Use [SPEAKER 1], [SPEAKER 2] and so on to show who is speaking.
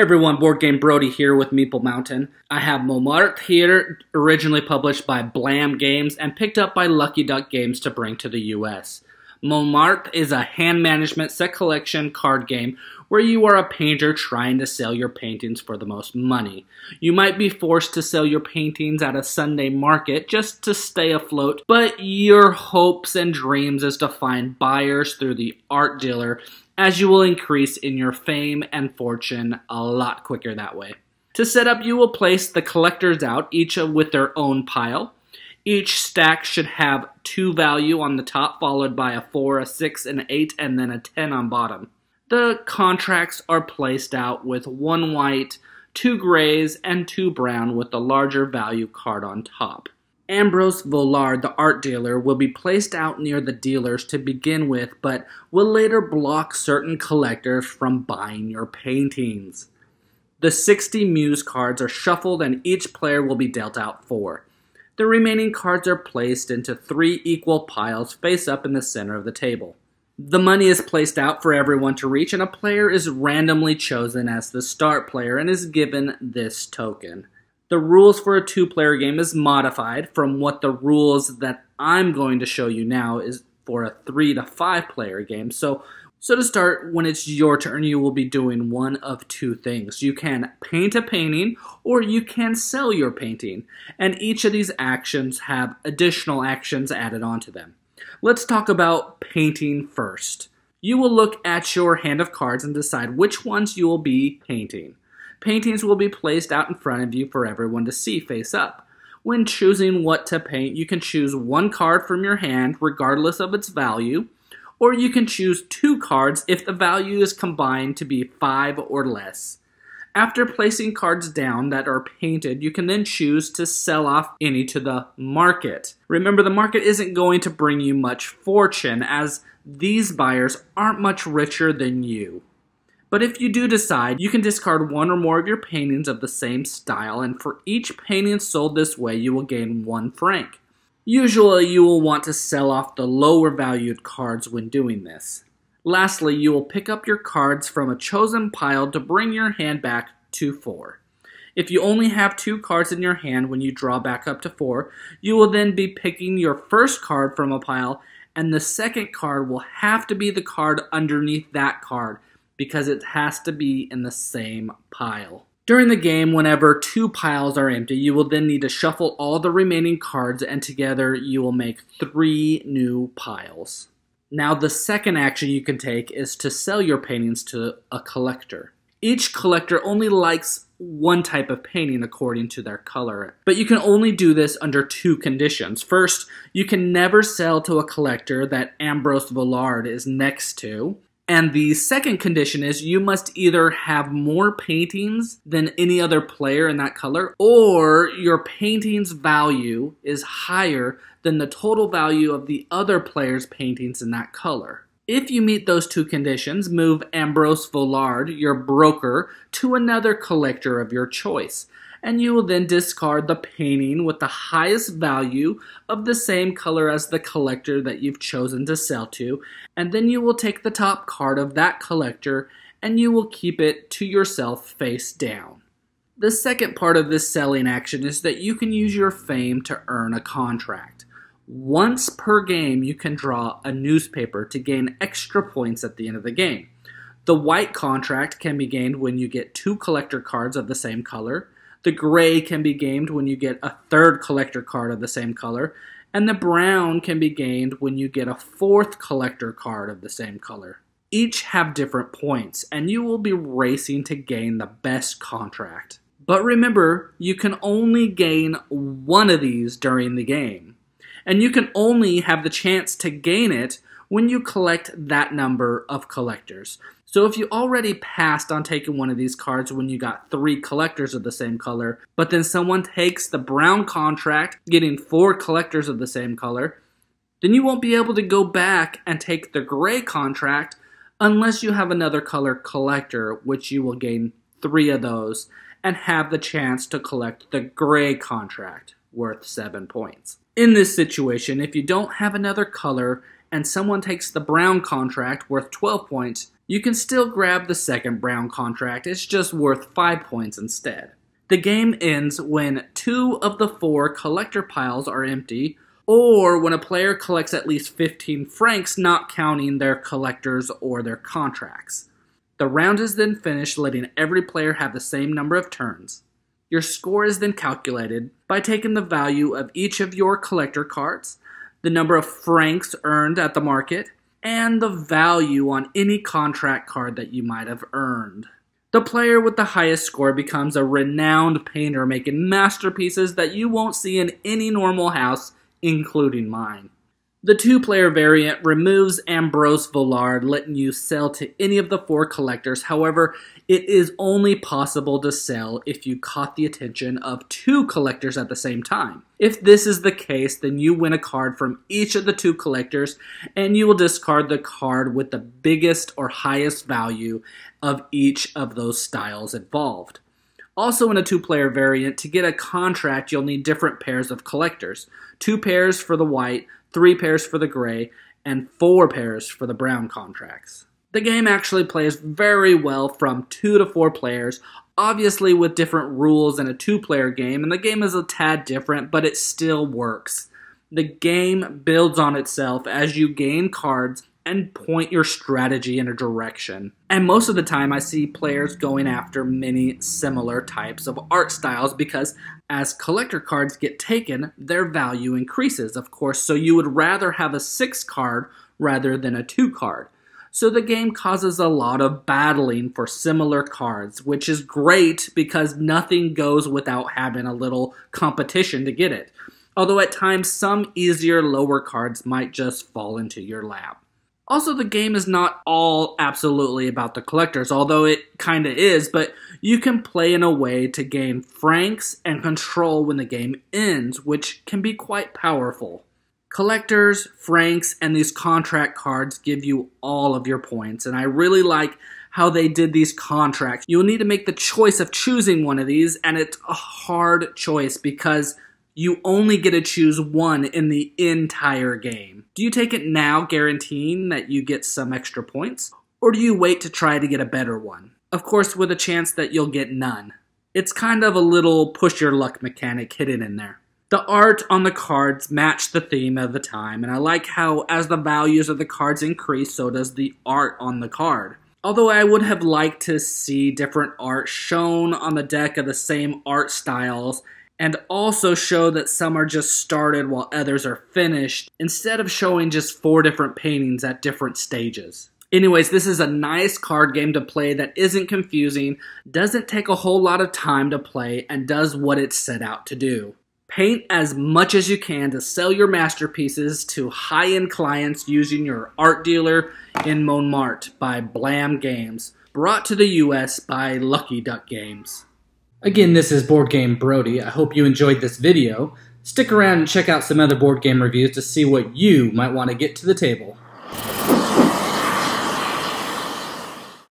[SPEAKER 1] Hey everyone, Board Game Brody here with Meeple Mountain. I have Momart here, originally published by Blam Games and picked up by Lucky Duck Games to bring to the US. Montmartre is a hand management set collection card game where you are a painter trying to sell your paintings for the most money. You might be forced to sell your paintings at a Sunday market just to stay afloat, but your hopes and dreams is to find buyers through the art dealer as you will increase in your fame and fortune a lot quicker that way. To set up, you will place the collectors out, each with their own pile. Each stack should have two value on the top, followed by a 4, a 6, an 8, and then a 10 on bottom. The contracts are placed out with one white, two grays, and two brown with the larger value card on top. Ambrose Vollard, the art dealer, will be placed out near the dealers to begin with, but will later block certain collectors from buying your paintings. The 60 Muse cards are shuffled and each player will be dealt out four. The remaining cards are placed into three equal piles face up in the center of the table. The money is placed out for everyone to reach, and a player is randomly chosen as the start player and is given this token. The rules for a two-player game is modified from what the rules that I'm going to show you now is for a three to five player game, so so to start, when it's your turn, you will be doing one of two things. You can paint a painting or you can sell your painting. And each of these actions have additional actions added onto them. Let's talk about painting first. You will look at your hand of cards and decide which ones you will be painting. Paintings will be placed out in front of you for everyone to see face up. When choosing what to paint, you can choose one card from your hand regardless of its value or you can choose two cards if the value is combined to be five or less. After placing cards down that are painted, you can then choose to sell off any to the market. Remember, the market isn't going to bring you much fortune as these buyers aren't much richer than you. But if you do decide, you can discard one or more of your paintings of the same style, and for each painting sold this way, you will gain one franc. Usually you will want to sell off the lower valued cards when doing this. Lastly, you will pick up your cards from a chosen pile to bring your hand back to 4. If you only have two cards in your hand when you draw back up to 4, you will then be picking your first card from a pile, and the second card will have to be the card underneath that card because it has to be in the same pile. During the game, whenever two piles are empty, you will then need to shuffle all the remaining cards and together you will make three new piles. Now the second action you can take is to sell your paintings to a collector. Each collector only likes one type of painting according to their color. But you can only do this under two conditions. First, you can never sell to a collector that Ambrose Villard is next to. And the second condition is you must either have more paintings than any other player in that color, or your painting's value is higher than the total value of the other player's paintings in that color. If you meet those two conditions, move Ambrose Vollard, your broker, to another collector of your choice and you will then discard the painting with the highest value of the same color as the collector that you've chosen to sell to, and then you will take the top card of that collector and you will keep it to yourself face down. The second part of this selling action is that you can use your fame to earn a contract. Once per game, you can draw a newspaper to gain extra points at the end of the game. The white contract can be gained when you get two collector cards of the same color, the gray can be gamed when you get a third collector card of the same color, and the brown can be gained when you get a fourth collector card of the same color. Each have different points, and you will be racing to gain the best contract. But remember, you can only gain one of these during the game, and you can only have the chance to gain it when you collect that number of collectors. So if you already passed on taking one of these cards when you got three collectors of the same color, but then someone takes the brown contract, getting four collectors of the same color, then you won't be able to go back and take the gray contract unless you have another color collector, which you will gain three of those and have the chance to collect the gray contract worth seven points. In this situation, if you don't have another color and someone takes the brown contract worth 12 points, you can still grab the second brown contract, it's just worth 5 points instead. The game ends when two of the four collector piles are empty, or when a player collects at least 15 francs, not counting their collectors or their contracts. The round is then finished, letting every player have the same number of turns. Your score is then calculated by taking the value of each of your collector cards the number of francs earned at the market, and the value on any contract card that you might have earned. The player with the highest score becomes a renowned painter making masterpieces that you won't see in any normal house, including mine. The two-player variant removes Ambrose Villard, letting you sell to any of the four collectors. However, it is only possible to sell if you caught the attention of two collectors at the same time. If this is the case, then you win a card from each of the two collectors, and you will discard the card with the biggest or highest value of each of those styles involved. Also in a two-player variant, to get a contract, you'll need different pairs of collectors. Two pairs for the white, three pairs for the gray, and four pairs for the brown contracts. The game actually plays very well from two to four players, obviously with different rules in a two-player game, and the game is a tad different, but it still works. The game builds on itself as you gain cards and point your strategy in a direction. And most of the time, I see players going after many similar types of art styles because as collector cards get taken, their value increases, of course, so you would rather have a six card rather than a two card. So the game causes a lot of battling for similar cards, which is great because nothing goes without having a little competition to get it. Although at times some easier lower cards might just fall into your lap. Also, the game is not all absolutely about the collectors, although it kinda is, but you can play in a way to gain franks and control when the game ends, which can be quite powerful. Collectors, franks, and these contract cards give you all of your points, and I really like how they did these contracts. You'll need to make the choice of choosing one of these, and it's a hard choice because you only get to choose one in the entire game. Do you take it now, guaranteeing that you get some extra points? Or do you wait to try to get a better one? Of course, with a chance that you'll get none. It's kind of a little push your luck mechanic hidden in there. The art on the cards match the theme of the time, and I like how as the values of the cards increase, so does the art on the card. Although I would have liked to see different art shown on the deck of the same art styles and also show that some are just started while others are finished, instead of showing just four different paintings at different stages. Anyways, this is a nice card game to play that isn't confusing, doesn't take a whole lot of time to play, and does what it's set out to do. Paint as much as you can to sell your masterpieces to high-end clients using your art dealer in Montmartre by Blam Games, brought to the US by Lucky Duck Games. Again, this is Board Game Brody. I hope you enjoyed this video. Stick around and check out some other board game reviews to see what you might want to get to the table.